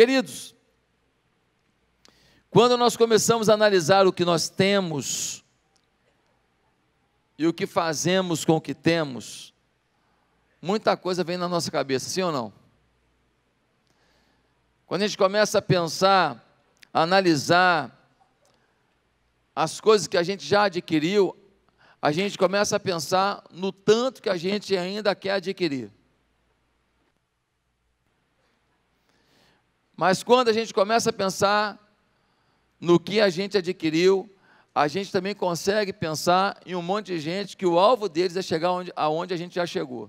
Queridos, quando nós começamos a analisar o que nós temos e o que fazemos com o que temos, muita coisa vem na nossa cabeça, sim ou não? Quando a gente começa a pensar, a analisar as coisas que a gente já adquiriu, a gente começa a pensar no tanto que a gente ainda quer adquirir. Mas quando a gente começa a pensar no que a gente adquiriu, a gente também consegue pensar em um monte de gente que o alvo deles é chegar onde, aonde a gente já chegou.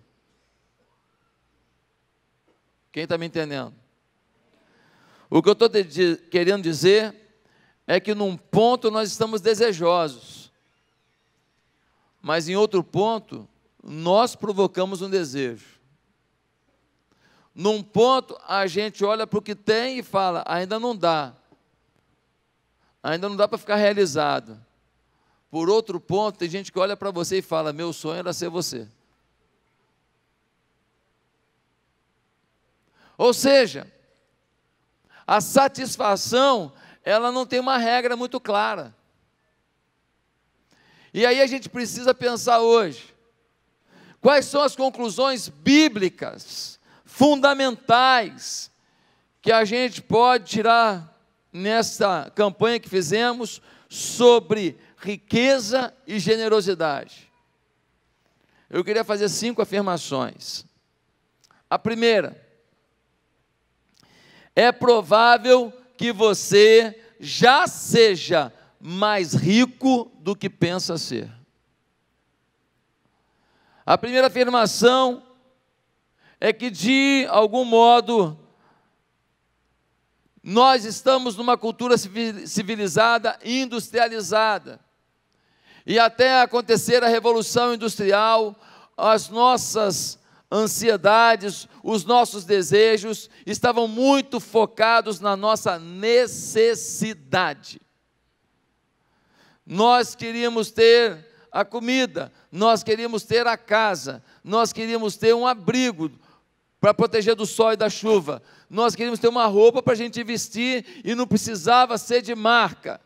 Quem está me entendendo? O que eu estou querendo dizer é que num ponto nós estamos desejosos, mas em outro ponto nós provocamos um desejo. Num ponto, a gente olha para o que tem e fala: ainda não dá. Ainda não dá para ficar realizado. Por outro ponto, tem gente que olha para você e fala: meu sonho era ser você. Ou seja, a satisfação, ela não tem uma regra muito clara. E aí a gente precisa pensar hoje: quais são as conclusões bíblicas fundamentais que a gente pode tirar nessa campanha que fizemos sobre riqueza e generosidade. Eu queria fazer cinco afirmações. A primeira, é provável que você já seja mais rico do que pensa ser. A primeira afirmação é que de algum modo nós estamos numa cultura civilizada, industrializada. E até acontecer a revolução industrial, as nossas ansiedades, os nossos desejos estavam muito focados na nossa necessidade. Nós queríamos ter a comida, nós queríamos ter a casa, nós queríamos ter um abrigo, para proteger do sol e da chuva. Nós queríamos ter uma roupa para a gente vestir e não precisava ser de marca.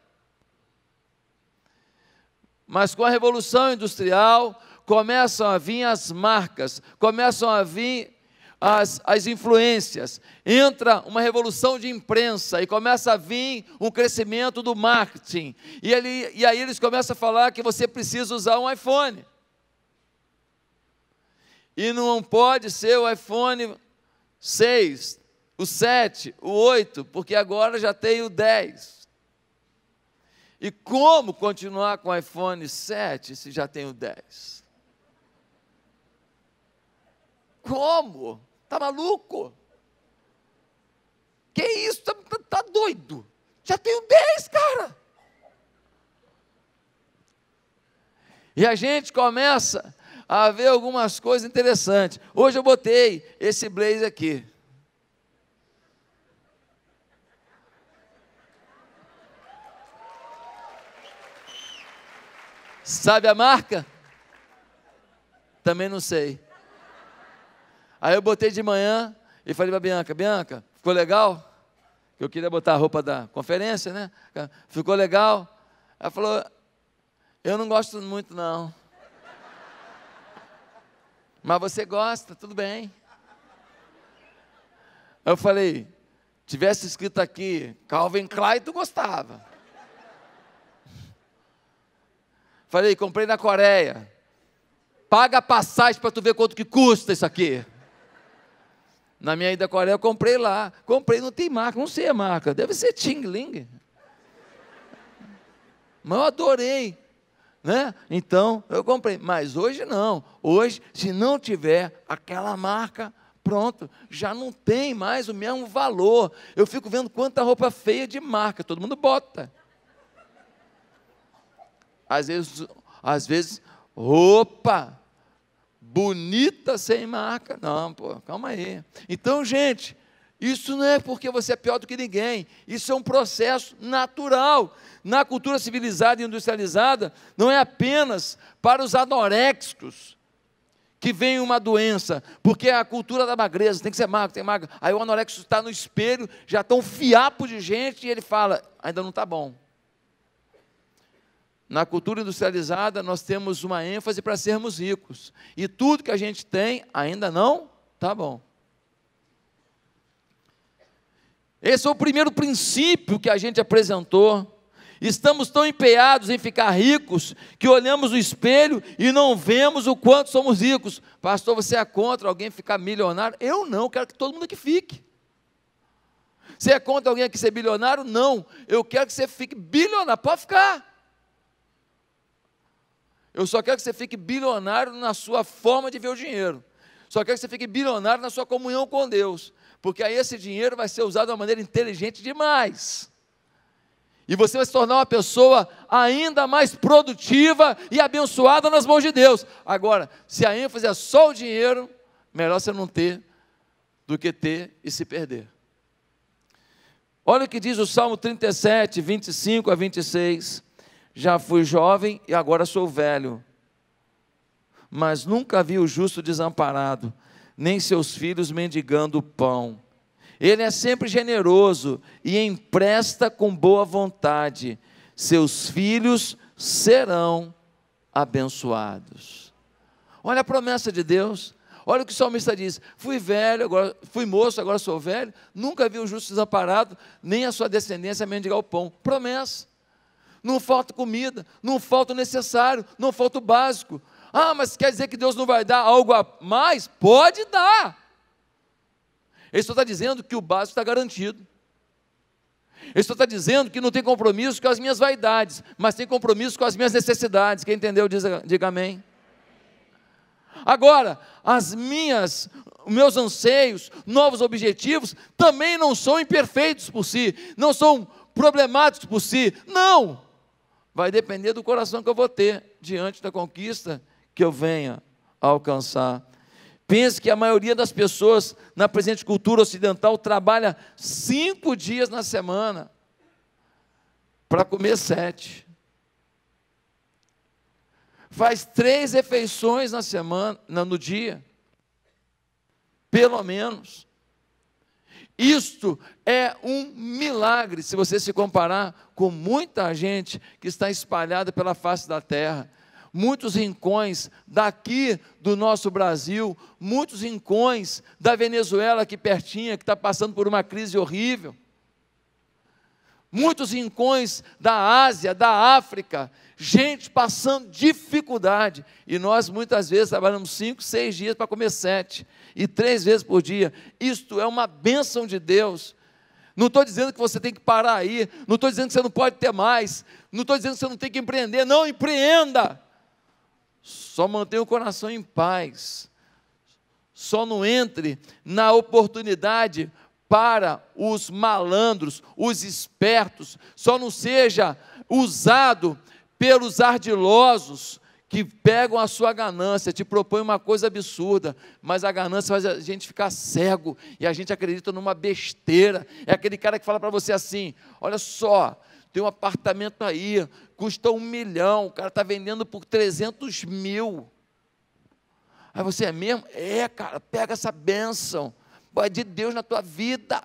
Mas com a Revolução Industrial começam a vir as marcas, começam a vir as, as influências. Entra uma revolução de imprensa e começa a vir um crescimento do marketing. E, ele, e aí eles começam a falar que você precisa usar um iPhone. E não pode ser o iPhone 6, o 7, o 8, porque agora já tem o 10. E como continuar com o iPhone 7 se já tem o 10? Como? Tá maluco? Que isso? Tá, tá, tá doido? Já tem o 10, cara. E a gente começa a ver algumas coisas interessantes. Hoje eu botei esse blazer aqui. Sabe a marca? Também não sei. Aí eu botei de manhã e falei para Bianca, Bianca, ficou legal? Eu queria botar a roupa da conferência, né? Ficou legal? Ela falou, eu não gosto muito não. Mas você gosta, tudo bem. Eu falei, tivesse escrito aqui Calvin Klein, tu gostava. Falei, comprei na Coreia. Paga a passagem para tu ver quanto que custa isso aqui. Na minha ida à Coreia eu comprei lá. Comprei, não tem marca, não sei a marca. Deve ser Tingling. Mas eu adorei né? Então eu comprei, mas hoje não. Hoje, se não tiver aquela marca, pronto, já não tem mais o mesmo valor. Eu fico vendo quanta roupa feia de marca, todo mundo bota. Às vezes, às vezes roupa bonita sem marca, não, pô, calma aí. Então, gente, isso não é porque você é pior do que ninguém, isso é um processo natural. Na cultura civilizada e industrializada, não é apenas para os anoréxicos que vem uma doença, porque é a cultura da magreza, tem que ser magro, tem magro. Aí o anoréxico está no espelho, já está um fiapo de gente e ele fala: ainda não está bom. Na cultura industrializada, nós temos uma ênfase para sermos ricos, e tudo que a gente tem ainda não está bom. Esse é o primeiro princípio que a gente apresentou. Estamos tão empenhados em ficar ricos que olhamos no espelho e não vemos o quanto somos ricos. Pastor, você é contra alguém ficar milionário? Eu não, quero que todo mundo que fique. Você é contra alguém que ser bilionário? Não, eu quero que você fique bilionário, pode ficar. Eu só quero que você fique bilionário na sua forma de ver o dinheiro. Só quero que você fique bilionário na sua comunhão com Deus porque aí esse dinheiro vai ser usado de uma maneira inteligente demais. E você vai se tornar uma pessoa ainda mais produtiva e abençoada nas mãos de Deus. Agora, se a ênfase é só o dinheiro, melhor você não ter do que ter e se perder. Olha o que diz o Salmo 37, 25 a 26. Já fui jovem e agora sou velho, mas nunca vi o justo desamparado, nem seus filhos mendigando pão. Ele é sempre generoso e empresta com boa vontade. Seus filhos serão abençoados. Olha a promessa de Deus. Olha o que o salmista diz: fui velho, agora fui moço, agora sou velho, nunca vi o justo desamparado, nem a sua descendência mendigar o pão. Promessa. Não falta comida, não falta o necessário, não falta o básico, ah, mas quer dizer que Deus não vai dar algo a mais? Pode dar. Ele só está dizendo que o básico está garantido. Ele só está dizendo que não tem compromisso com as minhas vaidades, mas tem compromisso com as minhas necessidades. Quem entendeu, diz, diga amém. Agora, as minhas, meus anseios, novos objetivos, também não são imperfeitos por si, não são problemáticos por si. Não! Vai depender do coração que eu vou ter diante da conquista que eu venha a alcançar. Pense que a maioria das pessoas na presente cultura ocidental trabalha cinco dias na semana para comer sete. Faz três refeições na semana, no dia, pelo menos. Isto é um milagre se você se comparar com muita gente que está espalhada pela face da terra muitos rincões daqui do nosso Brasil, muitos rincões da Venezuela que pertinha, que está passando por uma crise horrível, muitos rincões da Ásia, da África, gente passando dificuldade. E nós muitas vezes trabalhamos cinco, seis dias para comer sete, e três vezes por dia. Isto é uma bênção de Deus. Não estou dizendo que você tem que parar aí, não estou dizendo que você não pode ter mais, não estou dizendo que você não tem que empreender, não empreenda. Só mantenha o coração em paz. Só não entre na oportunidade para os malandros, os espertos. Só não seja usado pelos ardilosos que pegam a sua ganância, te propõem uma coisa absurda, mas a ganância faz a gente ficar cego e a gente acredita numa besteira. É aquele cara que fala para você assim: olha só, tem um apartamento aí, custa um milhão, o cara está vendendo por 300 mil. Aí você é mesmo? É, cara, pega essa bênção, vai de Deus na tua vida.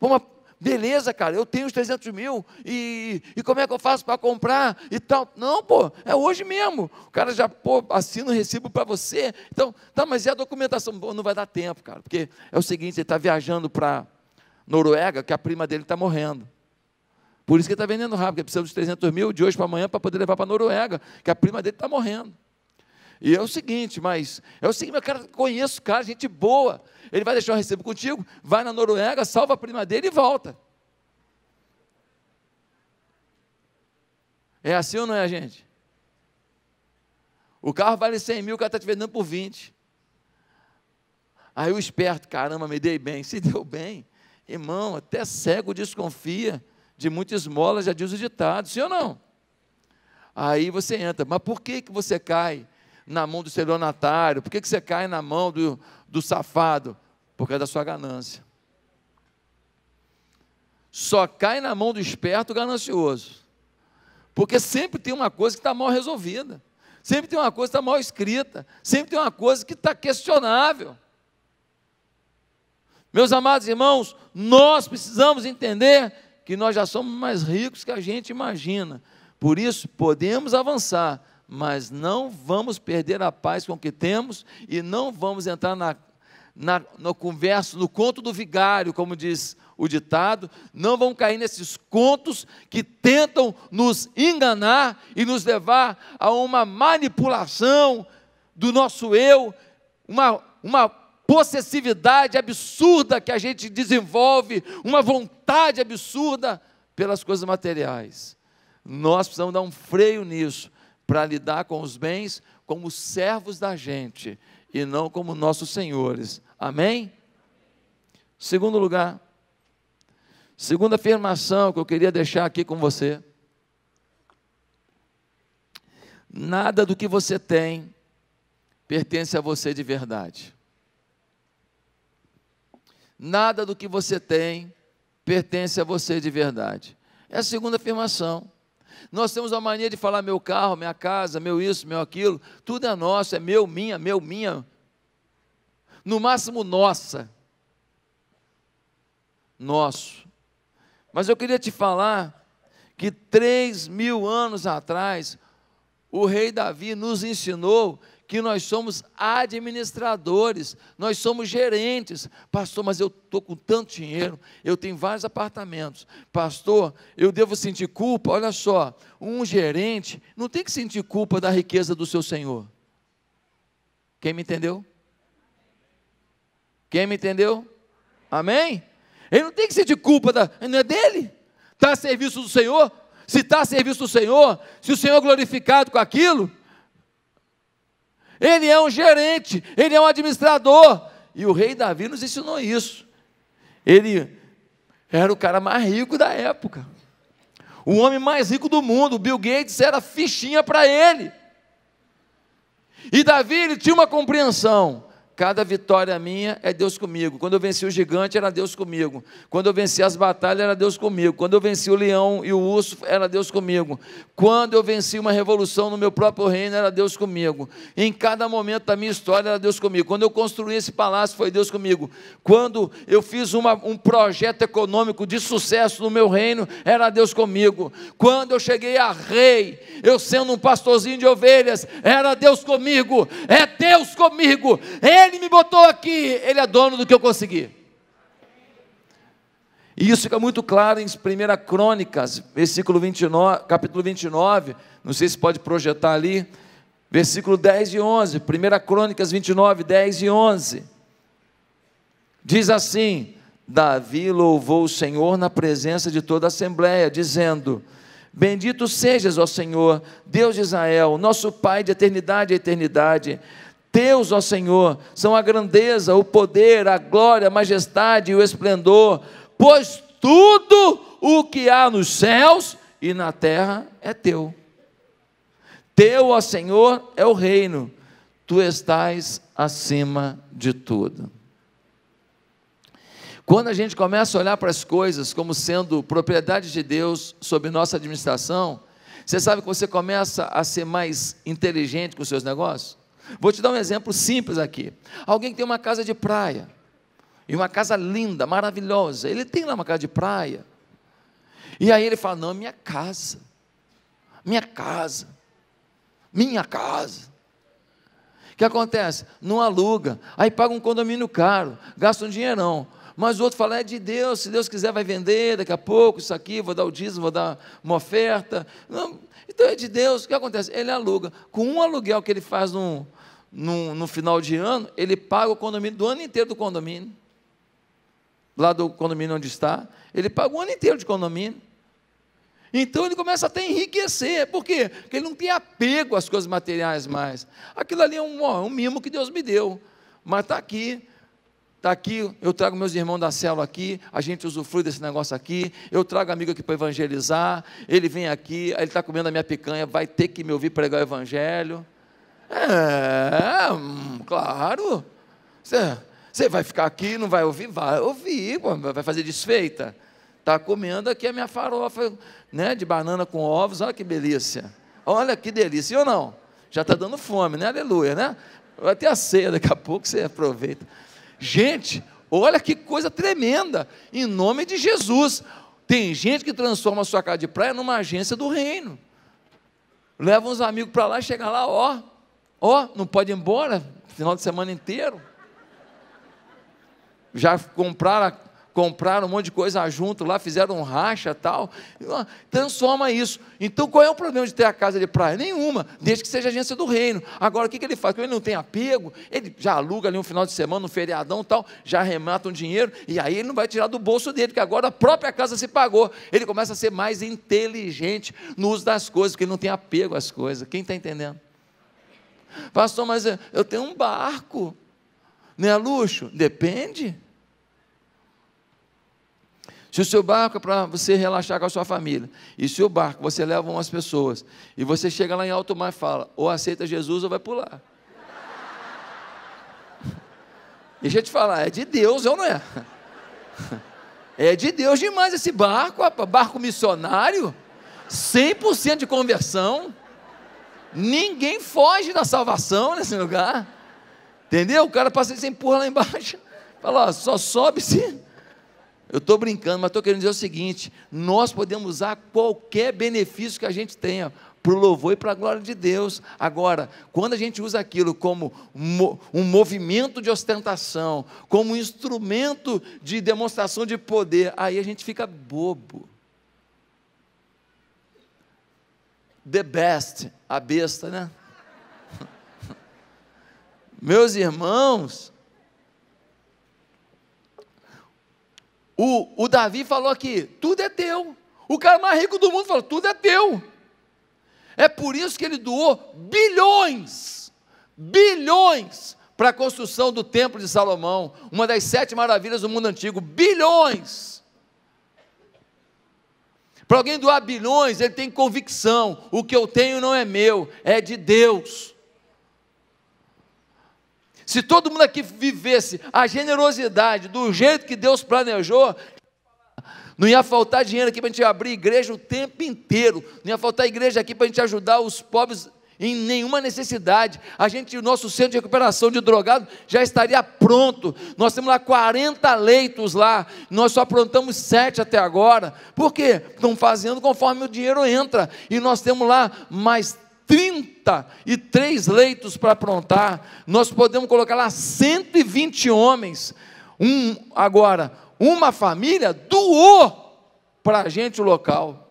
Vamos, beleza, cara, eu tenho os 300 mil, e, e como é que eu faço para comprar e tal? Não, pô, é hoje mesmo. O cara já, pô, assina o recibo para você. Então, tá, mas e a documentação? Pô, não vai dar tempo, cara, porque é o seguinte, ele está viajando para Noruega, que a prima dele está morrendo. Por isso que está vendendo rápido, porque precisa de 300 mil de hoje para amanhã para poder levar para a Noruega, que a prima dele está morrendo. E é o seguinte, mas é o seguinte, meu cara, conheço o cara, gente boa. Ele vai deixar o recibo contigo, vai na Noruega, salva a prima dele e volta. É assim ou não é, gente? O carro vale 100 mil, o cara está te vendendo por 20. Aí o esperto, caramba, me dei bem. Se deu bem, irmão, até cego desconfia de muita esmola, já diz o ditado, sim ou não? Aí você entra, mas por que, que você cai na mão do estelionatário? Por que, que você cai na mão do, do safado? Por causa da sua ganância. Só cai na mão do esperto ganancioso. Porque sempre tem uma coisa que está mal resolvida. Sempre tem uma coisa que está mal escrita. Sempre tem uma coisa que está questionável. Meus amados irmãos, nós precisamos entender que nós já somos mais ricos que a gente imagina. Por isso, podemos avançar, mas não vamos perder a paz com o que temos e não vamos entrar na, na, no converso, no conto do vigário, como diz o ditado, não vão cair nesses contos que tentam nos enganar e nos levar a uma manipulação do nosso eu, uma, uma possessividade absurda que a gente desenvolve, uma vontade absurda pelas coisas materiais. Nós precisamos dar um freio nisso para lidar com os bens como servos da gente e não como nossos senhores. Amém? Segundo lugar, segunda afirmação que eu queria deixar aqui com você. Nada do que você tem pertence a você de verdade nada do que você tem pertence a você de verdade. É a segunda afirmação. Nós temos a mania de falar meu carro, minha casa, meu isso, meu aquilo, tudo é nosso, é meu, minha, meu, minha. No máximo nossa. Nosso. Mas eu queria te falar que três mil anos atrás, o rei Davi nos ensinou que nós somos administradores, nós somos gerentes. Pastor, mas eu estou com tanto dinheiro, eu tenho vários apartamentos. Pastor, eu devo sentir culpa? Olha só, um gerente não tem que sentir culpa da riqueza do seu senhor. Quem me entendeu? Quem me entendeu? Amém? Ele não tem que sentir culpa, da, não é dele. Está a serviço do Senhor? Se está a serviço do Senhor, se o Senhor é glorificado com aquilo, ele é um gerente, ele é um administrador. E o rei Davi nos ensinou isso. Ele era o cara mais rico da época. O homem mais rico do mundo, Bill Gates era fichinha para ele. E Davi ele tinha uma compreensão Cada vitória minha é Deus comigo. Quando eu venci o gigante, era Deus comigo. Quando eu venci as batalhas, era Deus comigo. Quando eu venci o leão e o urso, era Deus comigo. Quando eu venci uma revolução no meu próprio reino, era Deus comigo. Em cada momento da minha história, era Deus comigo. Quando eu construí esse palácio, foi Deus comigo. Quando eu fiz uma, um projeto econômico de sucesso no meu reino, era Deus comigo. Quando eu cheguei a rei, eu sendo um pastorzinho de ovelhas, era Deus comigo. É Deus comigo. Ele ele me botou aqui, Ele é dono do que eu consegui. E isso fica muito claro em 1 Crônicas, versículo 29, capítulo 29, não sei se pode projetar ali, versículo 10 e 11, 1 Crônicas 29, 10 e 11. Diz assim: Davi louvou o Senhor na presença de toda a assembleia, dizendo: Bendito sejas, ó Senhor, Deus de Israel, nosso Pai de eternidade a eternidade teus, ó Senhor, são a grandeza, o poder, a glória, a majestade e o esplendor, pois tudo o que há nos céus e na terra é teu. Teu, ó Senhor, é o reino, tu estás acima de tudo. Quando a gente começa a olhar para as coisas como sendo propriedade de Deus sob nossa administração, você sabe que você começa a ser mais inteligente com os seus negócios? Vou te dar um exemplo simples aqui. Alguém que tem uma casa de praia, e uma casa linda, maravilhosa, ele tem lá uma casa de praia. E aí ele fala: Não, minha casa, minha casa, minha casa. O que acontece? Não aluga, aí paga um condomínio caro, gasta um dinheirão. Mas o outro fala: É de Deus, se Deus quiser, vai vender daqui a pouco isso aqui, vou dar o dízimo, vou dar uma oferta. Não, então é de Deus. O que acontece? Ele aluga. Com um aluguel que ele faz num, no, no final de ano, ele paga o condomínio do ano inteiro do condomínio. Lá do condomínio onde está, ele paga o ano inteiro de condomínio. Então ele começa até a enriquecer. Por quê? Porque ele não tem apego às coisas materiais mais. Aquilo ali é um, ó, um mimo que Deus me deu. Mas está aqui. Está aqui, eu trago meus irmãos da célula aqui, a gente usufrui desse negócio aqui, eu trago amigo aqui para evangelizar, ele vem aqui, ele está comendo a minha picanha, vai ter que me ouvir pregar o evangelho. É, hum, claro. Você vai ficar aqui, não vai ouvir? Vai ouvir, vai fazer desfeita. Está comendo aqui a minha farofa né, de banana com ovos, olha que delícia. Olha que delícia, ou não? Já está dando fome, né? Aleluia, né? Vai ter a ceia daqui a pouco, você aproveita. Gente, olha que coisa tremenda, em nome de Jesus. Tem gente que transforma a sua casa de praia numa agência do reino. Leva uns amigos para lá, chega lá, ó, Ó, oh, não pode ir embora, final de semana inteiro. Já compraram, compraram um monte de coisa junto lá, fizeram um racha tal. Transforma isso. Então qual é o problema de ter a casa de praia? Nenhuma, desde que seja agência do reino. Agora, o que, que ele faz? Quando ele não tem apego, ele já aluga ali um final de semana, um feriadão tal, já arremata um dinheiro, e aí ele não vai tirar do bolso dele, porque agora a própria casa se pagou. Ele começa a ser mais inteligente no uso das coisas, porque ele não tem apego às coisas. Quem está entendendo? Pastor, mas eu tenho um barco. Não é luxo? Depende. Se o seu barco é para você relaxar com a sua família, e se o barco você leva umas pessoas, e você chega lá em alto mar e fala, ou aceita Jesus ou vai pular. Deixa eu te falar, é de Deus ou não é? É de Deus demais esse barco, barco missionário, 100% de conversão. Ninguém foge da salvação nesse lugar. Entendeu? O cara passa e se empurra lá embaixo. Fala, ó, só sobe se. Eu estou brincando, mas estou querendo dizer o seguinte: nós podemos usar qualquer benefício que a gente tenha para o louvor e para a glória de Deus. Agora, quando a gente usa aquilo como um movimento de ostentação, como um instrumento de demonstração de poder, aí a gente fica bobo. the best, a besta, né? Meus irmãos, o, o Davi falou aqui: tudo é teu. O cara mais rico do mundo falou: tudo é teu. É por isso que ele doou bilhões, bilhões para a construção do Templo de Salomão, uma das sete maravilhas do mundo antigo. Bilhões para alguém doar bilhões, ele tem convicção: o que eu tenho não é meu, é de Deus. Se todo mundo aqui vivesse a generosidade do jeito que Deus planejou, não ia faltar dinheiro aqui para a gente abrir igreja o tempo inteiro, não ia faltar igreja aqui para a gente ajudar os pobres em nenhuma necessidade. A gente, o nosso centro de recuperação de drogados já estaria pronto. Nós temos lá 40 leitos lá, nós só aprontamos sete até agora. Por quê? Estão fazendo conforme o dinheiro entra. E nós temos lá mais 33 leitos para aprontar. Nós podemos colocar lá 120 homens. Um agora, uma família doou para a gente o local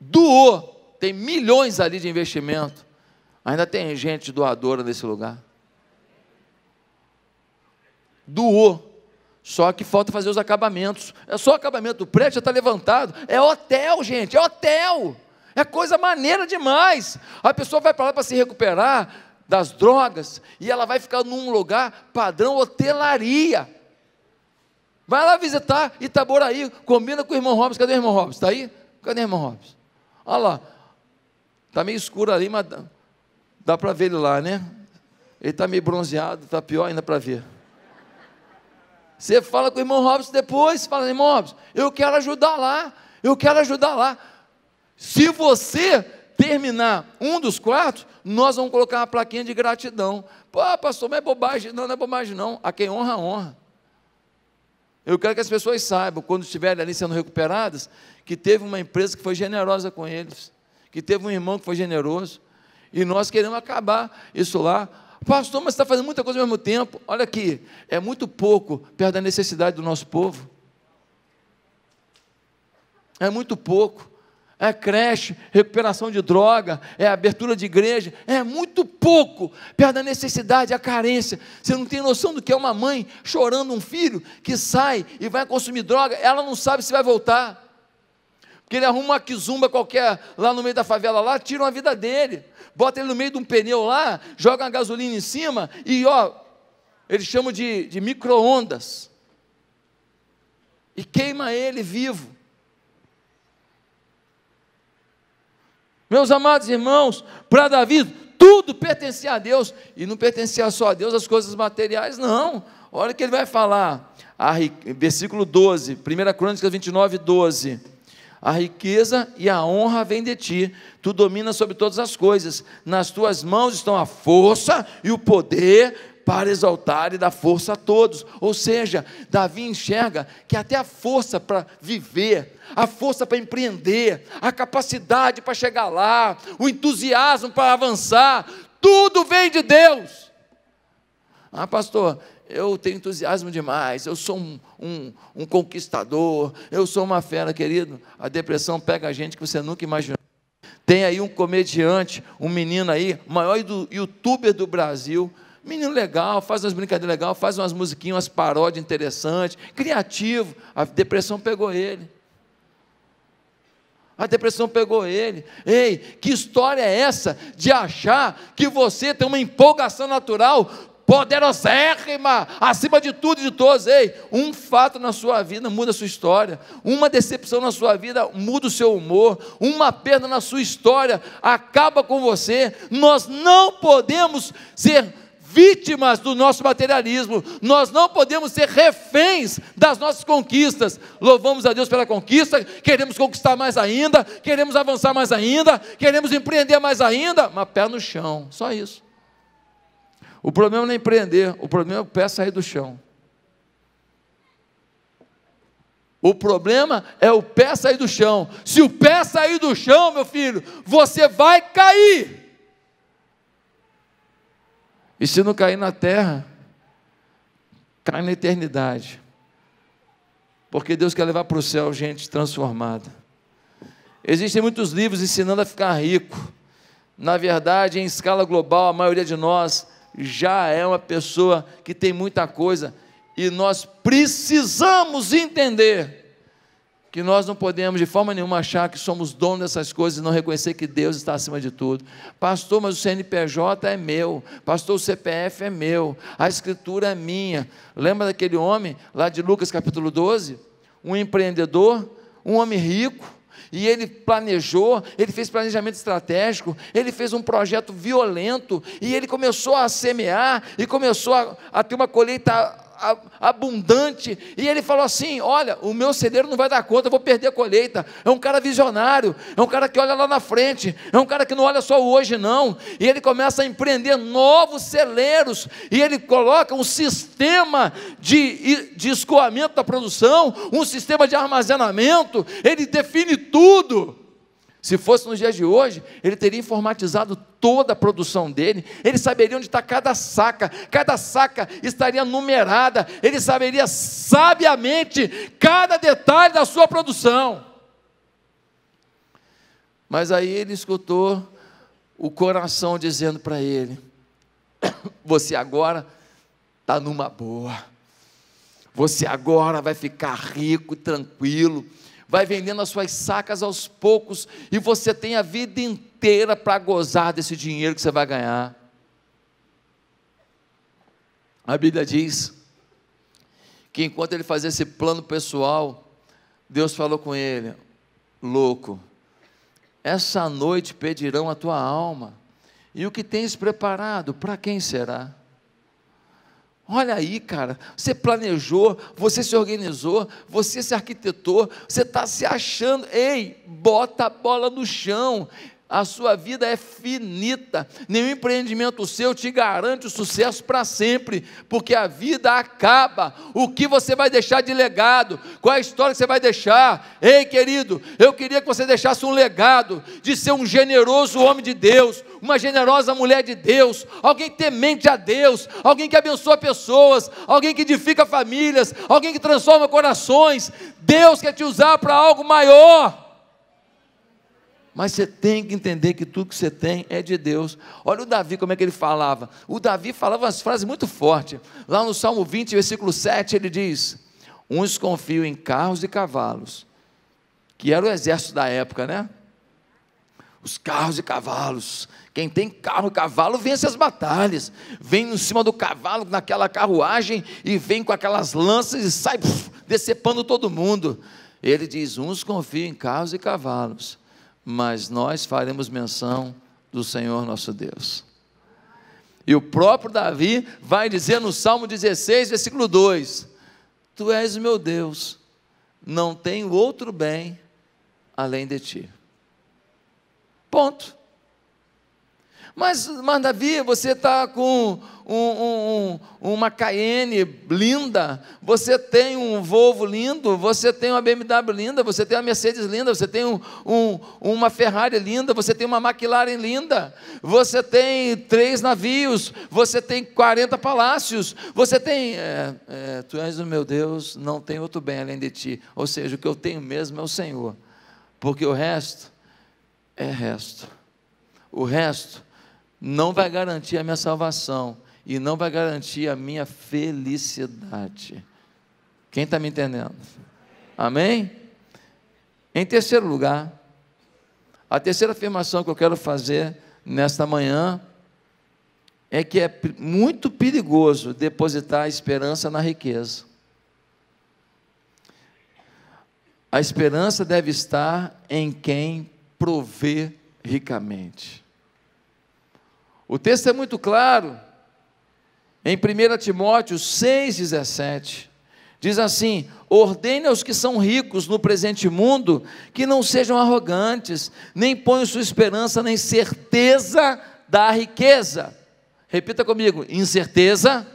doou tem milhões ali de investimento. Ainda tem gente doadora nesse lugar. Doou. Só que falta fazer os acabamentos. É só acabamento. O prédio já está levantado. É hotel, gente. É hotel. É coisa maneira demais. A pessoa vai para lá para se recuperar das drogas e ela vai ficar num lugar padrão hotelaria. Vai lá visitar Itaboraí. Combina com o irmão Robson. Cadê o irmão Robson? Está aí? Cadê o irmão Robson? Olha lá. Está meio escuro ali, mas dá para ver ele lá, né? Ele está meio bronzeado, está pior ainda para ver. Você fala com o irmão Robson depois, fala, irmão Robson, eu quero ajudar lá, eu quero ajudar lá. Se você terminar um dos quartos, nós vamos colocar uma plaquinha de gratidão. Pô, pastor, mas é bobagem. Não, não é bobagem, não. A quem honra, honra. Eu quero que as pessoas saibam, quando estiverem ali sendo recuperadas, que teve uma empresa que foi generosa com eles que teve um irmão que foi generoso, e nós queremos acabar isso lá. Pastor, mas você está fazendo muita coisa ao mesmo tempo. Olha aqui, é muito pouco perto da necessidade do nosso povo. É muito pouco. É creche, recuperação de droga, é abertura de igreja, é muito pouco perto da necessidade, a carência. Você não tem noção do que é uma mãe chorando um filho que sai e vai consumir droga, ela não sabe se vai voltar que ele arruma uma quizumba qualquer lá no meio da favela lá, tira a vida dele, bota ele no meio de um pneu lá, joga uma gasolina em cima e ó, eles chamam de, de micro-ondas, e queima ele vivo. Meus amados irmãos, para Davi, tudo pertencia a Deus, e não pertencia só a Deus as coisas materiais, não. Olha o que ele vai falar, a, versículo 12, 1 Crônicas 29, 12. A riqueza e a honra vêm de ti. Tu dominas sobre todas as coisas. Nas tuas mãos estão a força e o poder para exaltar e dar força a todos. Ou seja, Davi enxerga que até a força para viver, a força para empreender, a capacidade para chegar lá, o entusiasmo para avançar, tudo vem de Deus. Ah, pastor, eu tenho entusiasmo demais, eu sou um, um, um, conquistador, eu sou uma fera, querido. A depressão pega a gente que você nunca imaginou. Tem aí um comediante, um menino aí, maior do, youtuber do Brasil. Menino legal, faz umas brincadeiras legais, faz umas musiquinhas, umas paródias interessantes, criativo. A depressão pegou ele. A depressão pegou ele. Ei, que história é essa de achar que você tem uma empolgação natural poderosérrima, acima de tudo e de todos. Ei, um fato na sua vida muda a sua história, uma decepção na sua vida muda o seu humor, uma perda na sua história acaba com você. Nós não podemos ser vítimas do nosso materialismo, nós não podemos ser reféns das nossas conquistas. Louvamos a Deus pela conquista, queremos conquistar mais ainda, queremos avançar mais ainda, queremos empreender mais ainda, mas pé no chão, só isso. O problema não é empreender, o problema é o pé sair do chão. O problema é o pé sair do chão. Se o pé sair do chão, meu filho, você vai cair. E se não cair na terra, cai na eternidade. Porque Deus quer levar para o céu gente transformada. Existem muitos livros ensinando a ficar rico. Na verdade, em escala global, a maioria de nós já é uma pessoa que tem muita coisa e nós precisamos entender que nós não podemos de forma nenhuma achar que somos donos dessas coisas e não reconhecer que Deus está acima de tudo. Pastor, mas o CNPJ é meu, pastor, o CPF é meu, a escritura é minha. Lembra daquele homem lá de Lucas capítulo 12? Um empreendedor, um homem rico, e ele planejou, ele fez planejamento estratégico, ele fez um projeto violento, e ele começou a semear, e começou a, a ter uma colheita abundante. E ele falou assim: Olha, o meu celeiro não vai dar conta, eu vou perder a colheita. É um cara visionário, é um cara que olha lá na frente, é um cara que não olha só hoje, não. E ele começa a empreender novos celeiros, e ele coloca um sistema de, de escoamento da produção, um sistema de armazenamento, ele define tudo. Se fosse nos dias de hoje, ele teria informatizado toda a produção dele, ele saberia onde está cada saca, cada saca estaria numerada, ele saberia sabiamente cada detalhe da sua produção. Mas aí ele escutou o coração dizendo para ele: Você agora está numa boa, você agora vai ficar rico e tranquilo vai vendendo as suas sacas aos poucos e você tem a vida inteira para gozar desse dinheiro que você vai ganhar. A Bíblia diz que enquanto ele fazia esse plano pessoal, Deus falou com ele: Louco, essa noite pedirão a tua alma, e o que tens preparado, para quem será? Olha aí, cara, você planejou, você se organizou, você se arquitetou, você está se achando. Ei, bota a bola no chão. A sua vida é finita. Nenhum empreendimento seu te garante o sucesso para sempre, porque a vida acaba. O que você vai deixar de legado? Qual é a história que você vai deixar? Ei, querido, eu queria que você deixasse um legado de ser um generoso homem de Deus, uma generosa mulher de Deus, alguém temente a Deus, alguém que abençoa pessoas, alguém que edifica famílias, alguém que transforma corações. Deus quer te usar para algo maior. Mas você tem que entender que tudo que você tem é de Deus. Olha o Davi, como é que ele falava. O Davi falava umas frases muito fortes. Lá no Salmo 20, versículo 7, ele diz: Uns confiam em carros e cavalos, que era o exército da época, né? Os carros e cavalos. Quem tem carro e cavalo vence as batalhas. Vem em cima do cavalo, naquela carruagem, e vem com aquelas lanças e sai puf, decepando todo mundo. Ele diz: Uns confiam em carros e cavalos mas nós faremos menção do Senhor nosso Deus. E o próprio Davi vai dizer no Salmo 16, versículo 2: Tu és o meu Deus, não tenho outro bem além de ti. Ponto. Mas, mas Davi, você está com um, um, uma Cayenne linda, você tem um Volvo lindo, você tem uma BMW linda, você tem uma Mercedes linda, você tem um, uma Ferrari linda, você tem uma McLaren linda, você tem três navios, você tem 40 palácios, você tem. É, é, tu és o meu Deus, não tem outro bem além de ti. Ou seja, o que eu tenho mesmo é o Senhor, porque o resto é resto. O resto não vai garantir a minha salvação e não vai garantir a minha felicidade. Quem está me entendendo? Amém? Em terceiro lugar, a terceira afirmação que eu quero fazer nesta manhã é que é muito perigoso depositar a esperança na riqueza. A esperança deve estar em quem provê ricamente. O texto é muito claro. Em 1 Timóteo 6,17, diz assim: Ordene aos que são ricos no presente mundo que não sejam arrogantes, nem ponham sua esperança na incerteza da riqueza. Repita comigo: incerteza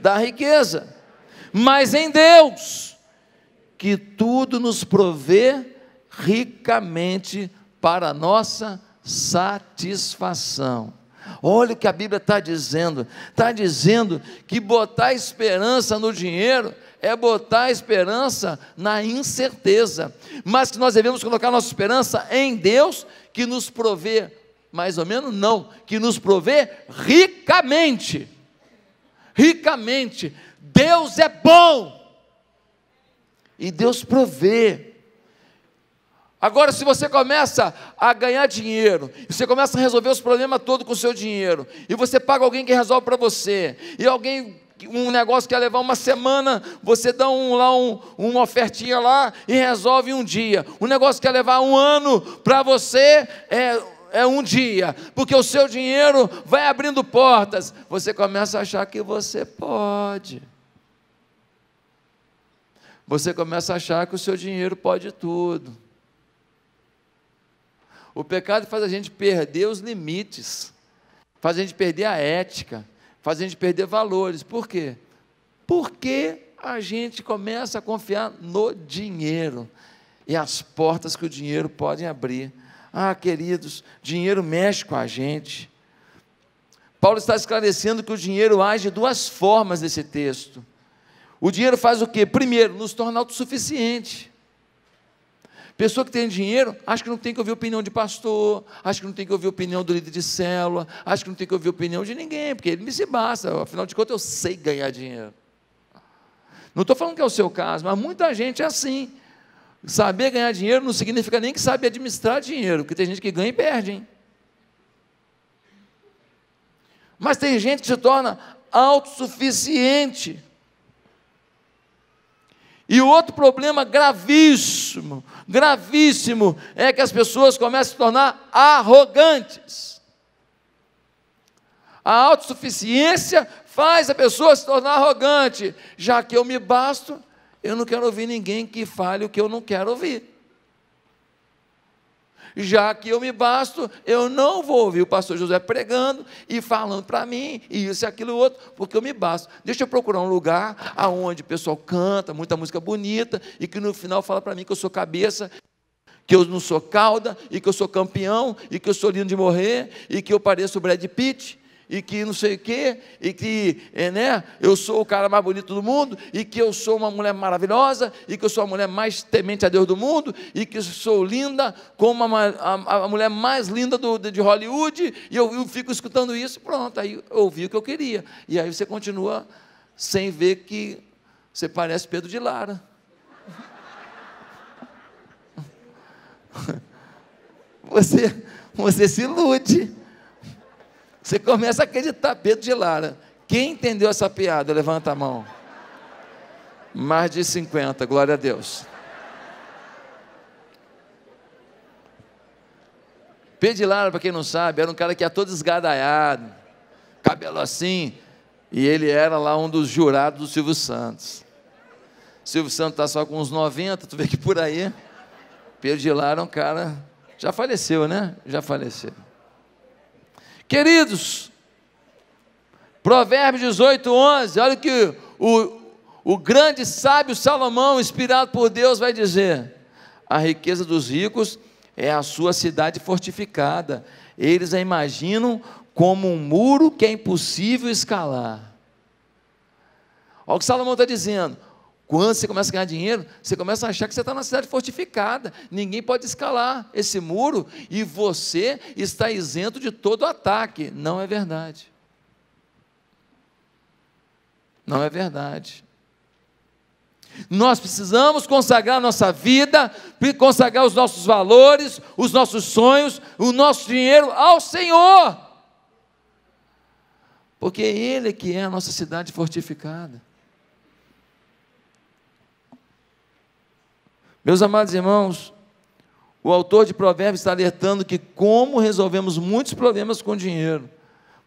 da riqueza. Mas em Deus, que tudo nos provê ricamente para a nossa satisfação. Olha o que a Bíblia está dizendo: está dizendo que botar esperança no dinheiro é botar esperança na incerteza, mas que nós devemos colocar nossa esperança em Deus que nos provê, mais ou menos não, que nos provê ricamente. Ricamente, Deus é bom e Deus provê. Agora, se você começa a ganhar dinheiro, você começa a resolver os problemas todos com o seu dinheiro, e você paga alguém que resolve para você, e alguém, um negócio que ia levar uma semana, você dá um, lá um, uma ofertinha lá e resolve um dia. Um negócio que ia levar um ano para você é, é um dia, porque o seu dinheiro vai abrindo portas. Você começa a achar que você pode. Você começa a achar que o seu dinheiro pode tudo. O pecado faz a gente perder os limites, faz a gente perder a ética, faz a gente perder valores. Por quê? Porque a gente começa a confiar no dinheiro e as portas que o dinheiro pode abrir. Ah, queridos, dinheiro mexe com a gente. Paulo está esclarecendo que o dinheiro age de duas formas nesse texto. O dinheiro faz o quê? Primeiro, nos torna autossuficiente. Pessoa que tem dinheiro, acha que não tem que ouvir opinião de pastor, acha que não tem que ouvir opinião do líder de célula, acha que não tem que ouvir opinião de ninguém, porque ele me se basta, afinal de contas eu sei ganhar dinheiro. Não estou falando que é o seu caso, mas muita gente é assim. Saber ganhar dinheiro não significa nem que sabe administrar dinheiro, porque tem gente que ganha e perde, hein? Mas tem gente que se torna autossuficiente e o outro problema gravíssimo, gravíssimo, é que as pessoas começam a se tornar arrogantes. A autossuficiência faz a pessoa se tornar arrogante. Já que eu me basto, eu não quero ouvir ninguém que fale o que eu não quero ouvir já que eu me basto, eu não vou ouvir o pastor José pregando e falando para mim, e isso e aquilo outro, porque eu me basto. Deixa eu procurar um lugar aonde o pessoal canta muita música bonita e que no final fala para mim que eu sou cabeça que eu não sou cauda, e que eu sou campeão, e que eu sou lindo de morrer, e que eu pareço Brad Pitt, e que não sei o quê, e que é, né, eu sou o cara mais bonito do mundo, e que eu sou uma mulher maravilhosa, e que eu sou a mulher mais temente a Deus do mundo, e que eu sou linda como a, a, a mulher mais linda do, de Hollywood, e eu, eu fico escutando isso, pronto, aí eu ouvi o que eu queria. E aí você continua sem ver que você parece Pedro de Lara. Você, você se ilude. Você começa a acreditar, Pedro de Lara. Quem entendeu essa piada? Levanta a mão. Mais de 50, glória a Deus. Pedro de Lara, para quem não sabe, era um cara que ia todo esgadaiado, cabelo assim, e ele era lá um dos jurados do Silvio Santos. Silvio Santos está só com uns 90, tu vê que por aí. Pedro de Lara é um cara. Já faleceu, né? Já faleceu. Queridos, Provérbios 18, 11, olha que o, o grande sábio Salomão, inspirado por Deus, vai dizer: a riqueza dos ricos é a sua cidade fortificada, eles a imaginam como um muro que é impossível escalar. Olha o que Salomão está dizendo: quando você começa a ganhar dinheiro, você começa a achar que você está na cidade fortificada, ninguém pode escalar esse muro e você está isento de todo ataque. Não é verdade. Não é verdade. Nós precisamos consagrar nossa vida, consagrar os nossos valores, os nossos sonhos, o nosso dinheiro ao Senhor. Porque Ele que é a nossa cidade fortificada. Meus amados irmãos, o autor de Provérbios está alertando que, como resolvemos muitos problemas com dinheiro,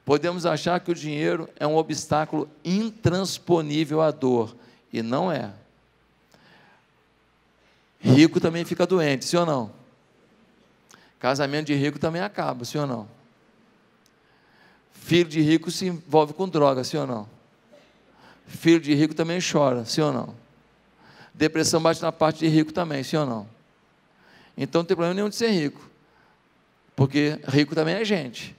podemos achar que o dinheiro é um obstáculo intransponível à dor, e não é. Rico também fica doente, sim ou não? Casamento de rico também acaba, sim ou não? Filho de rico se envolve com droga, sim ou não? Filho de rico também chora, sim ou não? Depressão bate na parte de rico também, sim ou não? Então não tem problema nenhum de ser rico, porque rico também é gente.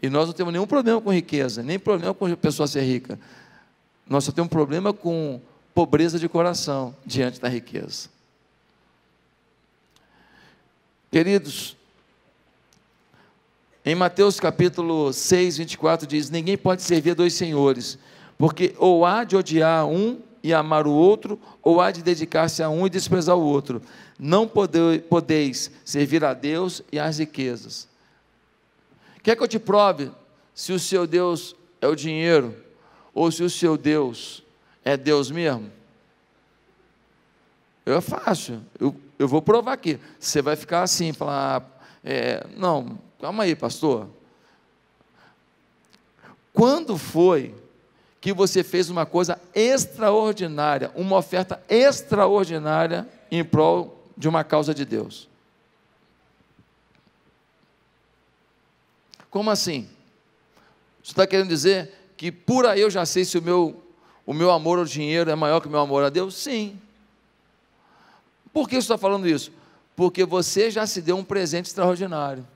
E nós não temos nenhum problema com riqueza, nem problema com a pessoa ser rica. Nós só temos problema com pobreza de coração diante da riqueza. Queridos, em Mateus capítulo 6, 24 diz: Ninguém pode servir a dois senhores, porque ou há de odiar um e amar o outro, ou há de dedicar-se a um e desprezar o outro? Não podeis servir a Deus e às riquezas. Quer que eu te prove se o seu Deus é o dinheiro ou se o seu Deus é Deus mesmo? Eu é faço, eu, eu vou provar aqui. Você vai ficar assim, falar, é, não, calma aí, pastor. Quando foi que você fez uma coisa extraordinária, uma oferta extraordinária em prol de uma causa de Deus. Como assim? Você está querendo dizer que por aí eu já sei se o meu, o meu amor ao dinheiro é maior que o meu amor a Deus? Sim. Por que você está falando isso? Porque você já se deu um presente extraordinário.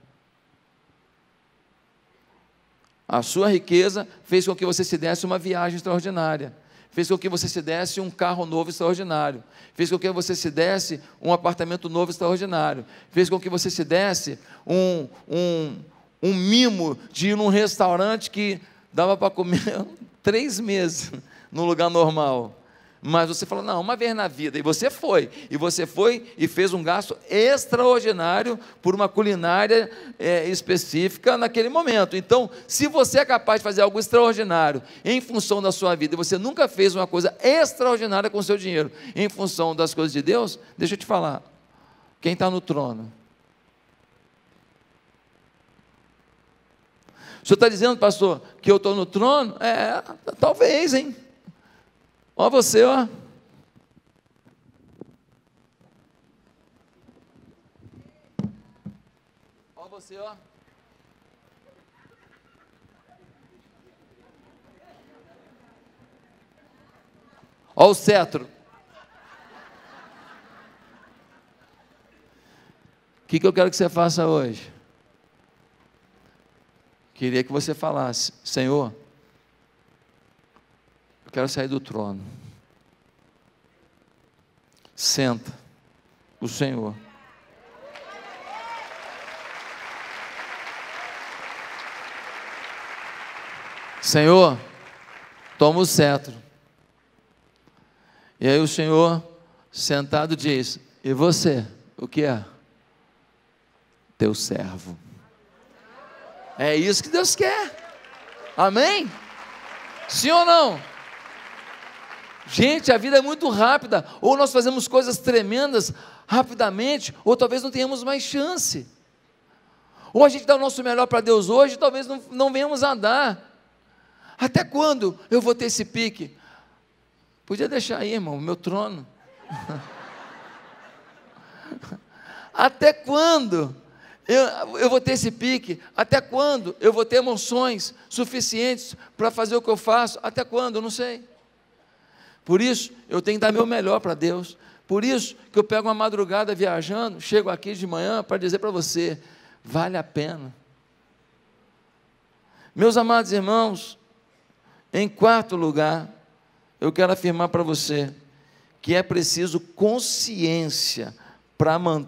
A sua riqueza fez com que você se desse uma viagem extraordinária, fez com que você se desse um carro novo extraordinário, fez com que você se desse um apartamento novo extraordinário, fez com que você se desse um, um, um mimo de ir num restaurante que dava para comer três meses no lugar normal. Mas você fala, não, uma vez na vida, e você foi, e você foi e fez um gasto extraordinário por uma culinária é, específica naquele momento. Então, se você é capaz de fazer algo extraordinário em função da sua vida, e você nunca fez uma coisa extraordinária com o seu dinheiro em função das coisas de Deus, deixa eu te falar, quem está no trono? O senhor está dizendo, pastor, que eu estou no trono? É, talvez, hein? Ó você, ó. Ó você, ó. Ó o cetro. O que, que eu quero que você faça hoje? Queria que você falasse, Senhor, quero sair do trono. Senta o Senhor. Senhor, toma o cetro. E aí o Senhor, sentado, diz: E você, o que é? Teu servo. É isso que Deus quer. Amém? Sim ou não? Gente, a vida é muito rápida. Ou nós fazemos coisas tremendas rapidamente, ou talvez não tenhamos mais chance. Ou a gente dá o nosso melhor para Deus hoje, talvez não, não venhamos a dar. Até quando eu vou ter esse pique? Podia deixar aí, irmão, o meu trono. Até quando eu, eu vou ter esse pique? Até quando eu vou ter emoções suficientes para fazer o que eu faço? Até quando? Eu não sei. Por isso, eu tenho que dar meu melhor para Deus. Por isso que eu pego uma madrugada viajando, chego aqui de manhã para dizer para você: vale a pena. Meus amados irmãos, em quarto lugar, eu quero afirmar para você que é preciso consciência para, man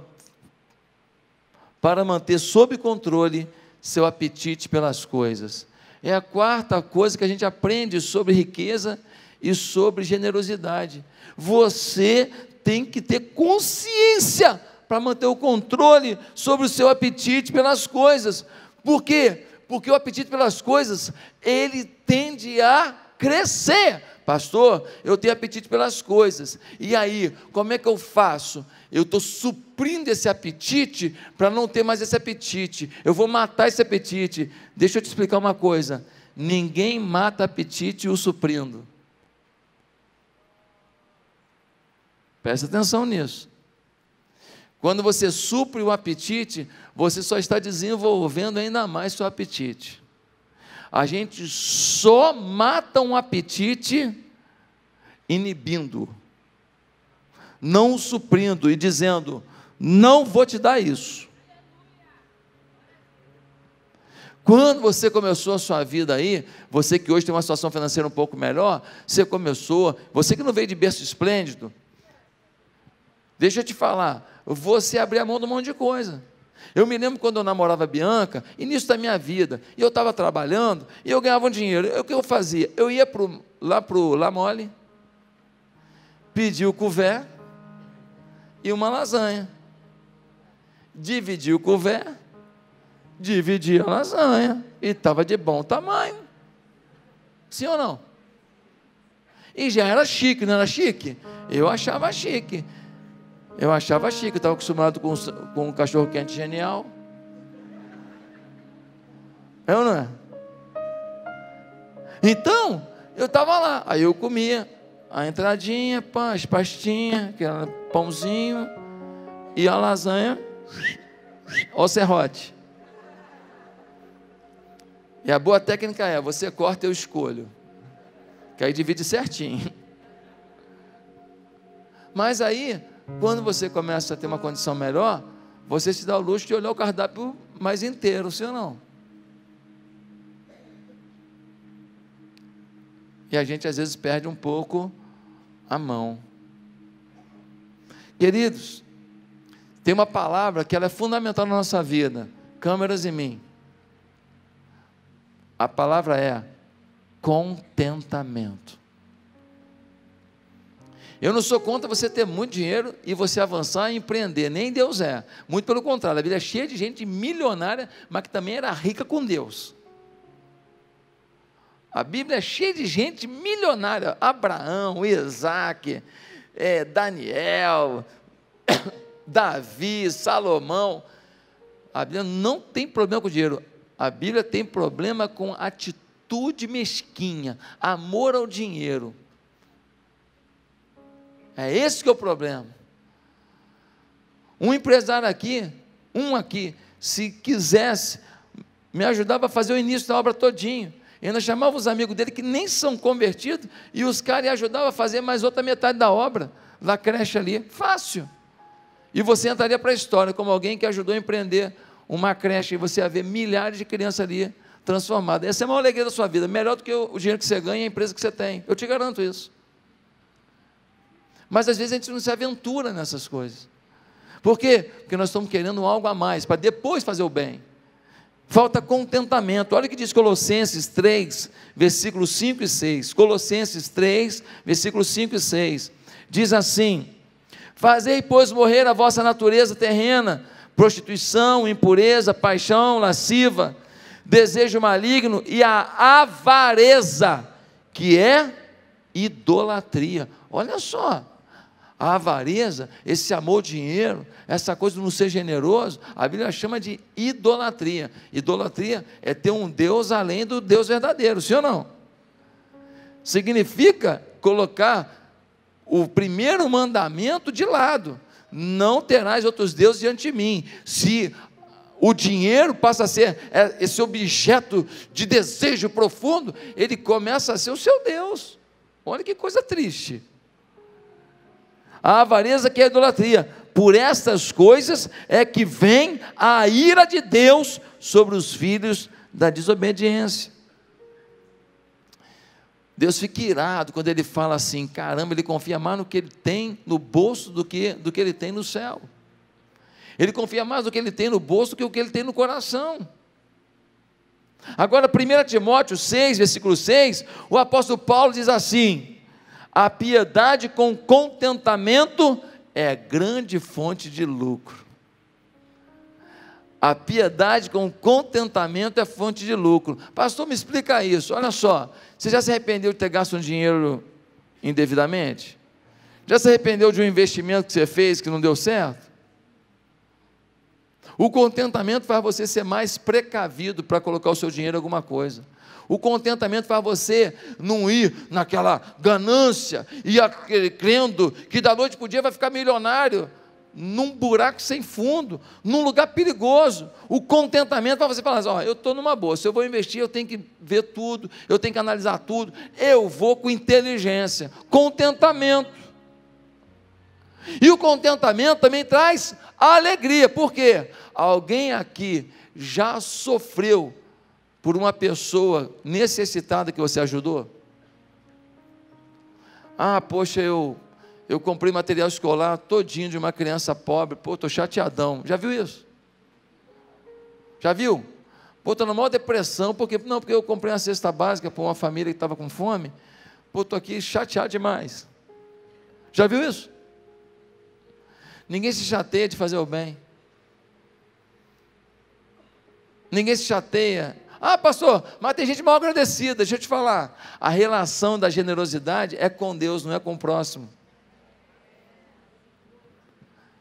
para manter sob controle seu apetite pelas coisas. É a quarta coisa que a gente aprende sobre riqueza e sobre generosidade. Você tem que ter consciência para manter o controle sobre o seu apetite pelas coisas. Por quê? Porque o apetite pelas coisas, ele tende a crescer. Pastor, eu tenho apetite pelas coisas. E aí, como é que eu faço? Eu estou suprindo esse apetite para não ter mais esse apetite. Eu vou matar esse apetite. Deixa eu te explicar uma coisa: ninguém mata apetite o suprindo. Preste atenção nisso. Quando você supre o apetite, você só está desenvolvendo ainda mais seu apetite. A gente só mata um apetite inibindo, não suprindo e dizendo: não vou te dar isso. Quando você começou a sua vida aí, você que hoje tem uma situação financeira um pouco melhor, você começou, você que não veio de berço esplêndido, Deixa eu te falar, você abrir a mão de um monte de coisa. Eu me lembro quando eu namorava a Bianca, início da minha vida, e eu estava trabalhando, e eu ganhava um dinheiro. Eu o que eu fazia? Eu ia pro, lá para o La Mole, pedi o cuvé e uma lasanha. Dividi o cuvé, dividi a lasanha, e estava de bom tamanho. Sim ou não? E já era chique, não era chique? Eu achava chique. Eu achava chique, estava acostumado com, com um cachorro quente genial. É ou não é? Então, eu estava lá, aí eu comia a entradinha, pá, as pastinhas, aquele pãozinho e a lasanha, o serrote. E a boa técnica é, você corta, eu escolho. Que aí divide certinho. Mas aí, quando você começa a ter uma condição melhor, você se dá o luxo de olhar o cardápio mais inteiro, sim ou não? E a gente às vezes perde um pouco a mão. Queridos, tem uma palavra que ela é fundamental na nossa vida, câmeras em mim. A palavra é contentamento. Eu não sou contra você ter muito dinheiro e você avançar e empreender, nem Deus é. Muito pelo contrário, a Bíblia é cheia de gente milionária, mas que também era rica com Deus. A Bíblia é cheia de gente milionária. Abraão, Isaac, é, Daniel, Davi, Salomão. A Bíblia não tem problema com dinheiro. A Bíblia tem problema com atitude mesquinha, amor ao dinheiro. É esse que é o problema. Um empresário aqui, um aqui, se quisesse, me ajudava a fazer o início da obra todinho. Eu ainda chamava os amigos dele que nem são convertidos e os caras ajudavam a fazer mais outra metade da obra, da creche ali. Fácil. E você entraria para a história como alguém que ajudou a empreender uma creche e você ia ver milhares de crianças ali transformadas. Essa é a maior alegria da sua vida, melhor do que o dinheiro que você ganha e a empresa que você tem. Eu te garanto isso. Mas às vezes a gente não se aventura nessas coisas. Por quê? Porque nós estamos querendo algo a mais, para depois fazer o bem. Falta contentamento. Olha o que diz Colossenses 3, versículos 5 e 6. Colossenses 3, versículos 5 e 6. Diz assim: Fazei, pois, morrer a vossa natureza terrena, prostituição, impureza, paixão, lasciva, desejo maligno e a avareza, que é idolatria. Olha só a avareza, esse amor ao dinheiro, essa coisa de não ser generoso, a Bíblia chama de idolatria. Idolatria é ter um Deus além do Deus verdadeiro, sim ou não? Significa colocar o primeiro mandamento de lado: não terás outros deuses diante de mim. Se o dinheiro passa a ser é, esse objeto de desejo profundo, ele começa a ser o seu Deus. Olha que coisa triste a avareza que é a idolatria. Por estas coisas é que vem a ira de Deus sobre os filhos da desobediência. Deus fica irado quando ele fala assim: caramba, ele confia mais no que ele tem no bolso do que, do que ele tem no céu. Ele confia mais no que ele tem no bolso do que o que ele tem no coração. Agora, 1 Timóteo 6, versículo 6, o apóstolo Paulo diz assim: a piedade com contentamento é grande fonte de lucro. A piedade com contentamento é fonte de lucro. Pastor, me explica isso. Olha só, você já se arrependeu de ter gasto um dinheiro indevidamente? Já se arrependeu de um investimento que você fez que não deu certo? O contentamento faz você ser mais precavido para colocar o seu dinheiro em alguma coisa. O contentamento faz você não ir naquela ganância e eh, crendo que da noite para o dia vai ficar milionário num buraco sem fundo, num lugar perigoso. O contentamento para você falar assim: ó, eu estou numa boa, se eu vou investir, eu tenho que ver tudo, eu tenho que analisar tudo, eu vou com inteligência. Contentamento. E o contentamento também traz alegria, porque alguém aqui já sofreu por uma pessoa necessitada que você ajudou? Ah, poxa, eu eu comprei material escolar todinho de uma criança pobre, pô, tô chateadão. Já viu isso? Já viu? Pô, tô na maior depressão, porque não, porque eu comprei uma cesta básica para uma família que estava com fome. Pô, tô aqui chateado demais. Já viu isso? Ninguém se chateia de fazer o bem. Ninguém se chateia ah, pastor, mas tem gente mal agradecida. Deixa eu te falar. A relação da generosidade é com Deus, não é com o próximo.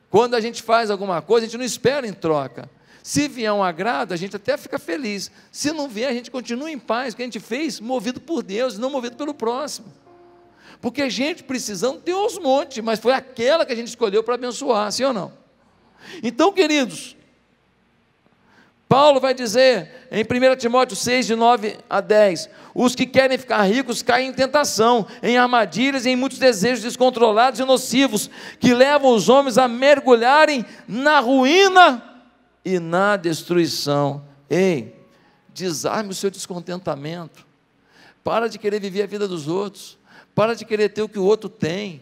Quando a gente faz alguma coisa, a gente não espera em troca. Se vier um agrado, a gente até fica feliz. Se não vier, a gente continua em paz, o que a gente fez, movido por Deus, não movido pelo próximo. Porque a gente precisando tem uns montes, mas foi aquela que a gente escolheu para abençoar, sim ou não? Então, queridos, Paulo vai dizer em 1 Timóteo 6, de 9 a 10: os que querem ficar ricos caem em tentação, em armadilhas e em muitos desejos descontrolados e nocivos, que levam os homens a mergulharem na ruína e na destruição. Ei, desarme o seu descontentamento, para de querer viver a vida dos outros, para de querer ter o que o outro tem.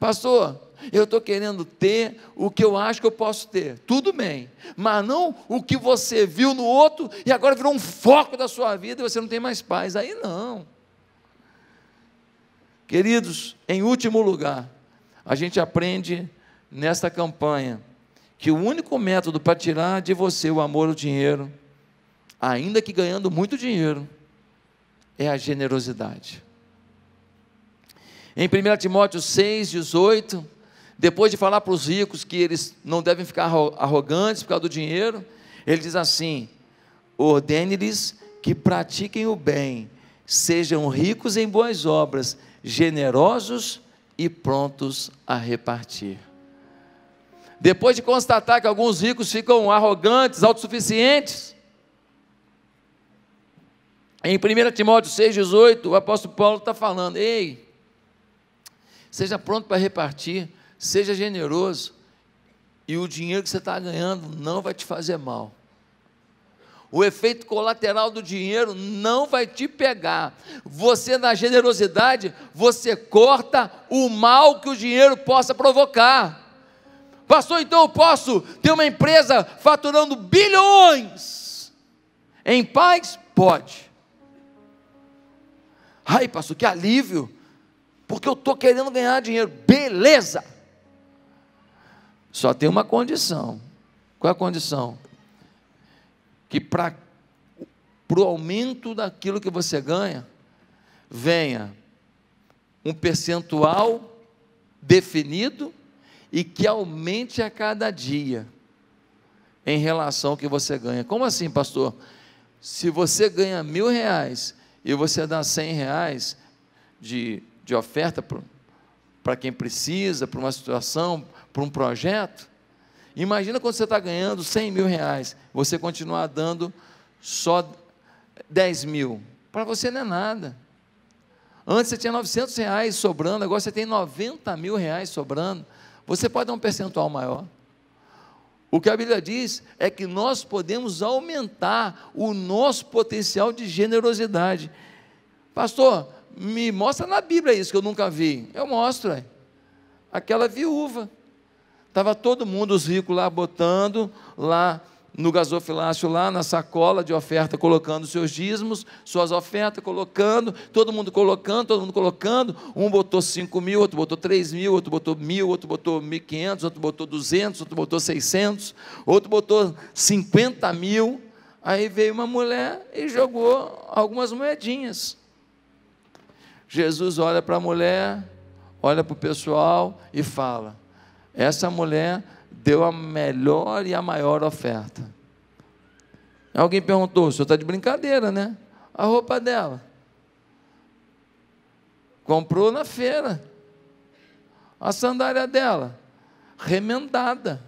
Pastor, eu estou querendo ter o que eu acho que eu posso ter. Tudo bem, mas não o que você viu no outro e agora virou um foco da sua vida e você não tem mais paz. Aí não. Queridos, em último lugar, a gente aprende nesta campanha que o único método para tirar de você o amor ao dinheiro, ainda que ganhando muito dinheiro, é a generosidade. Em 1 Timóteo 6, 18, depois de falar para os ricos que eles não devem ficar arrogantes por causa do dinheiro, ele diz assim: ordene-lhes que pratiquem o bem, sejam ricos em boas obras, generosos e prontos a repartir. Depois de constatar que alguns ricos ficam arrogantes, autossuficientes, em 1 Timóteo 6,18, o apóstolo Paulo está falando: ei, seja pronto para repartir. Seja generoso e o dinheiro que você está ganhando não vai te fazer mal. O efeito colateral do dinheiro não vai te pegar. Você, na generosidade, você corta o mal que o dinheiro possa provocar. Pastor, então eu posso ter uma empresa faturando bilhões em paz? Pode. Ai, pastor, que alívio, porque eu estou querendo ganhar dinheiro. Beleza! Só tem uma condição. Qual é a condição? Que para o aumento daquilo que você ganha, venha um percentual definido e que aumente a cada dia em relação ao que você ganha. Como assim, pastor? Se você ganha mil reais e você dá cem reais de, de oferta para quem precisa, para uma situação, para um projeto, imagina quando você está ganhando 100 mil reais, você continuar dando só 10 mil. Para você não é nada. Antes você tinha 900 reais sobrando, agora você tem 90 mil reais sobrando. Você pode dar um percentual maior. O que a Bíblia diz é que nós podemos aumentar o nosso potencial de generosidade. Pastor, me mostra na Bíblia isso que eu nunca vi. Eu mostro. Aquela viúva Estava todo mundo, os ricos lá, botando lá no gasofilácio, lá na sacola de oferta, colocando seus dízimos, suas ofertas, colocando, todo mundo colocando, todo mundo colocando. Um botou 5 mil, outro botou 3 mil, outro botou mil, outro botou 1.500, outro botou 200, outro botou 600, outro botou 50 mil. Aí veio uma mulher e jogou algumas moedinhas. Jesus olha para a mulher, olha para o pessoal e fala: essa mulher deu a melhor e a maior oferta. Alguém perguntou: o senhor está de brincadeira, né? A roupa dela. Comprou na feira. A sandália dela, remendada.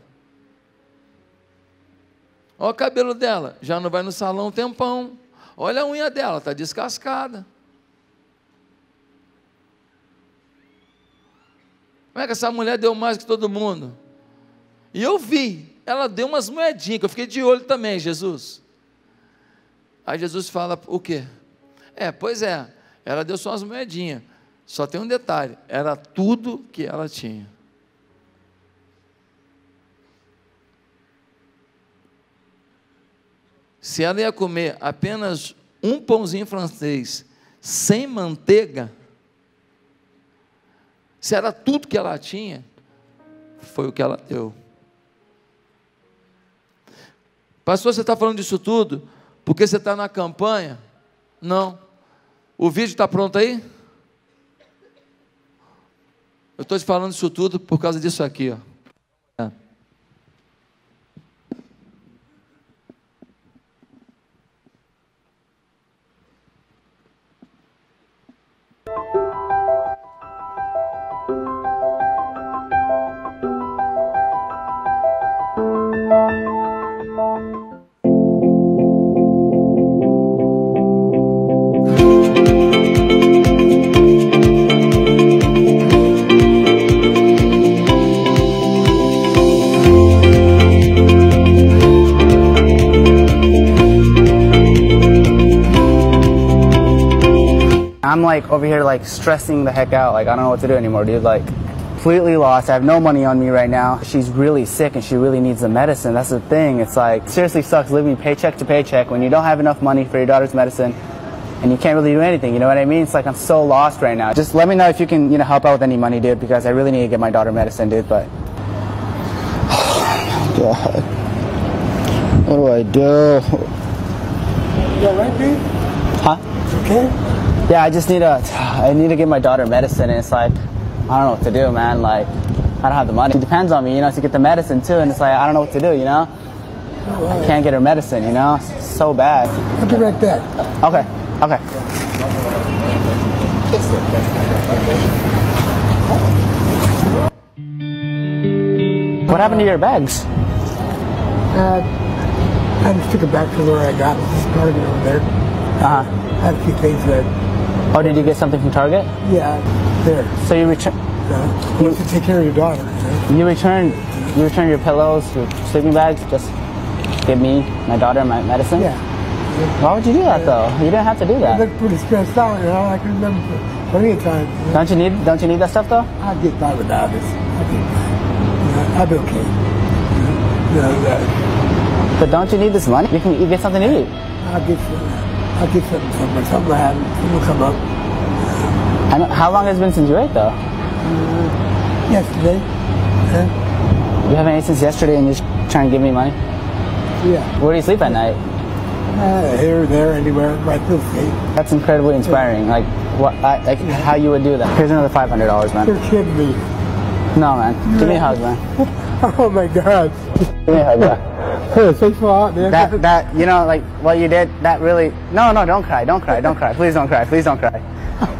Olha o cabelo dela, já não vai no salão um tempão. Olha a unha dela, está descascada. Como é que essa mulher deu mais que todo mundo? E eu vi, ela deu umas moedinhas, que eu fiquei de olho também, Jesus. Aí Jesus fala: o quê? É, pois é, ela deu só umas moedinhas. Só tem um detalhe: era tudo que ela tinha. Se ela ia comer apenas um pãozinho francês sem manteiga, se era tudo que ela tinha, foi o que ela deu. Pastor, você está falando disso tudo porque você está na campanha? Não. O vídeo está pronto aí? Eu estou te falando isso tudo por causa disso aqui, ó. like over here like stressing the heck out. Like I don't know what to do anymore, dude. Like completely lost. I have no money on me right now. She's really sick and she really needs the medicine. That's the thing. It's like seriously sucks living paycheck to paycheck when you don't have enough money for your daughter's medicine and you can't really do anything. You know what I mean? It's like I'm so lost right now. Just let me know if you can, you know, help out with any money, dude, because I really need to get my daughter medicine, dude. But oh my god, what do I do? You all right, dude? Huh? Okay yeah, I just need to, need to give my daughter medicine. And it's like, I don't know what to do, man. Like, I don't have the money. It depends on me, you know, to get the medicine too. And it's like, I don't know what to do, you know? I can't get her medicine, you know? It's so bad. I'll be right back. Okay, okay. What happened to your bags? Uh, I just took it back to where I got it. Started over there. Uh-huh. I had a few things that Oh, did you get something from Target? Yeah, there. So you return. Yeah. You have to take care of your daughter. Right? You return. You return your pillows, your sleeping bags. Just give me my daughter my medicine. Yeah. Why would you do that though? You didn't have to do that. I look pretty stressed out, you know. I can remember plenty of times. You know? Don't you need Don't you need that stuff though? I get by without it. I I'll be okay. yeah. But don't you need this money? You can you get something to eat. I'll get you. I think something, something, something come up. And how long has it been since you ate, though? yesterday. You haven't ate since yesterday, and you're trying to give me money. Yeah. Where do you sleep at night? Uh, here, there, anywhere, right through the gate. That's incredibly inspiring. Yeah. Like, what, I, like yeah. how you would do that. Here's another five hundred dollars, man. You're kidding me. No, man. Give me a hug, man. oh my God. Give me a hug, man thanks a lot, man. That that you know, like what you did, that really no no don't cry, don't cry, don't cry. Please don't cry, please don't cry.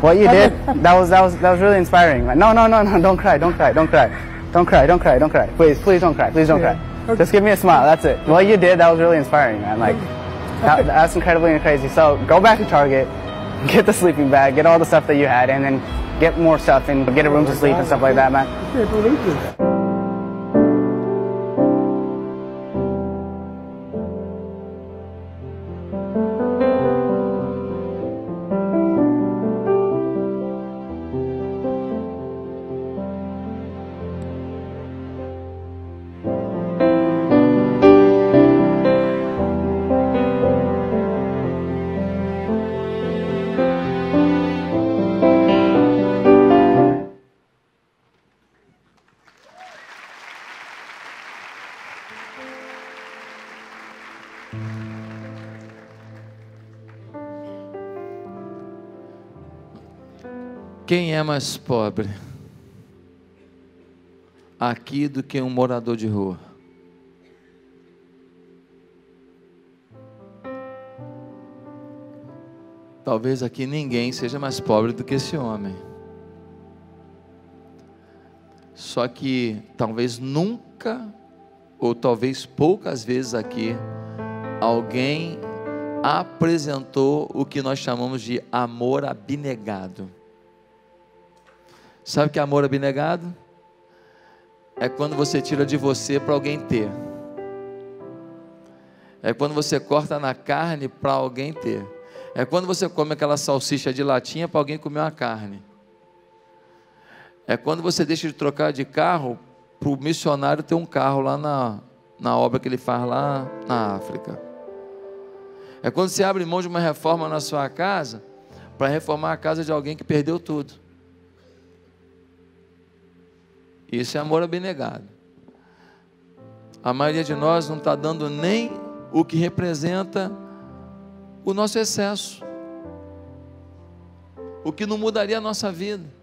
What you did, that was that was that was really inspiring. Like, no no no no don't cry, don't cry, don't cry. Don't cry, don't cry, don't cry. Please, please don't cry, please don't yeah. cry. Okay. Just give me a smile, that's it. What you did, that was really inspiring, man. Like that, that's incredibly crazy. So go back to Target, get the sleeping bag, get all the stuff that you had and then get more stuff and get a room to sleep and stuff like that, man. Quem é mais pobre aqui do que um morador de rua? Talvez aqui ninguém seja mais pobre do que esse homem. Só que talvez nunca, ou talvez poucas vezes aqui, alguém apresentou o que nós chamamos de amor abnegado. Sabe o que é amor abnegado? É quando você tira de você para alguém ter. É quando você corta na carne para alguém ter. É quando você come aquela salsicha de latinha para alguém comer uma carne. É quando você deixa de trocar de carro para o missionário ter um carro lá na, na obra que ele faz lá na África. É quando você abre mão de uma reforma na sua casa para reformar a casa de alguém que perdeu tudo. Isso é amor abnegado. A maioria de nós não está dando nem o que representa o nosso excesso, o que não mudaria a nossa vida.